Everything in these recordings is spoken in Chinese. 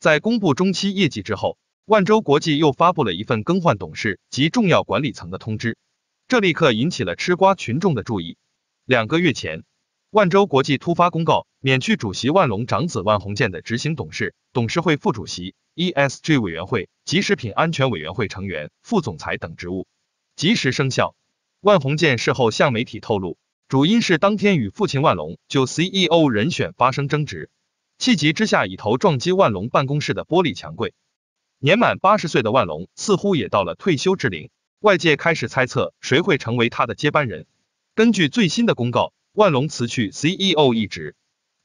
在公布中期业绩之后，万州国际又发布了一份更换董事及重要管理层的通知，这立刻引起了吃瓜群众的注意。两个月前，万州国际突发公告，免去主席万隆长子万宏建的执行董事、董事会副主席、ESG 委员会及食品安全委员会成员、副总裁等职务，及时生效。万宏建事后向媒体透露，主因是当天与父亲万隆就 CEO 人选发生争执。气急之下，以头撞击万隆办公室的玻璃墙柜。年满八十岁的万隆似乎也到了退休之龄，外界开始猜测谁会成为他的接班人。根据最新的公告，万隆辞去 CEO 一职。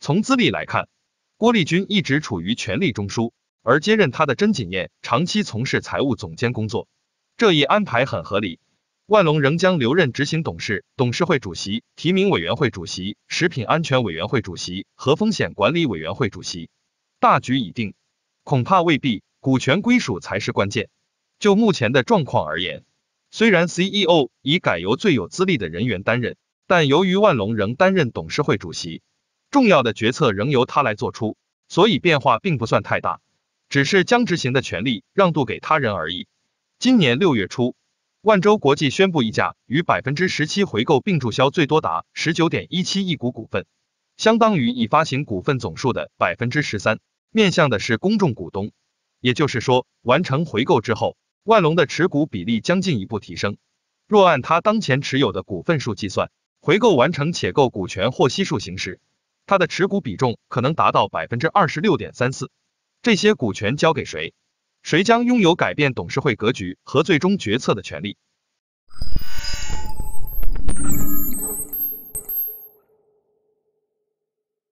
从资历来看，郭丽君一直处于权力中枢，而接任他的甄景燕长期从事财务总监工作，这一安排很合理。万隆仍将留任执行董事、董事会主席、提名委员会主席、食品安全委员会主席和风险管理委员会主席。大局已定，恐怕未必。股权归属才是关键。就目前的状况而言，虽然 CEO 已改由最有资历的人员担任，但由于万隆仍担任董事会主席，重要的决策仍由他来做出，所以变化并不算太大，只是将执行的权利让渡给他人而已。今年六月初。万州国际宣布溢价于百分之十七回购并注销最多达十九点一七亿股股份，相当于已发行股份总数的百分之十三，面向的是公众股东。也就是说，完成回购之后，万隆的持股比例将进一步提升。若按他当前持有的股份数计算，回购完成且购股权或稀数形式，他的持股比重可能达到百分之二十六点三四。这些股权交给谁？谁将拥有改变董事会格局和最终决策的权利？